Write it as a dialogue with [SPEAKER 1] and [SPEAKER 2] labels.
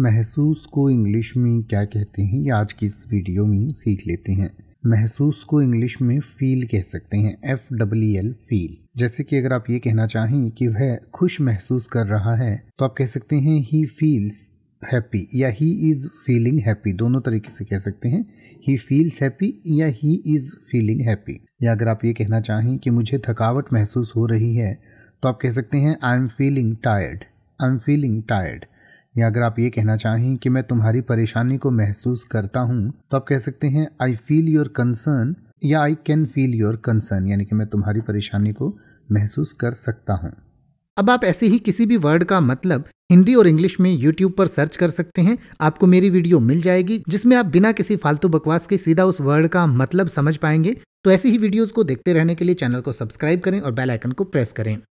[SPEAKER 1] महसूस को इंग्लिश में क्या कहते हैं ये आज की इस वीडियो में सीख लेते हैं महसूस को इंग्लिश में फील कह सकते हैं एफ डब्ल्यू एल फील जैसे कि अगर आप ये कहना चाहें कि वह खुश महसूस कर रहा है तो आप कह सकते हैं ही फील्स हैप्पी या ही इज़ फीलिंग हैप्पी दोनों तरीके से कह सकते हैं ही फील्स हैप्पी या ही इज़ फीलिंग हैप्पी या अगर आप ये कहना चाहें कि मुझे थकावट महसूस हो रही है तो आप कह सकते हैं I am feeling tired I am feeling tired या अगर आप ये कहना चाहें कि मैं तुम्हारी परेशानी को महसूस करता हूँ तो आप कह सकते हैं आई फील योर कंसर्न या I can feel your concern यानी कि मैं तुम्हारी परेशानी को महसूस कर सकता हूँ अब आप ऐसे ही किसी भी वर्ड का मतलब हिंदी और इंग्लिश में यूट्यूब पर सर्च कर सकते हैं आपको मेरी वीडियो मिल जाएगी जिसमें आप बिना किसी फालतू बकवास के सीधा उस वर्ड का मतलब समझ पाएंगे तो ऐसी ही वीडियोस को देखते रहने के लिए चैनल को सब्सक्राइब करें और बेल आइकन को प्रेस करें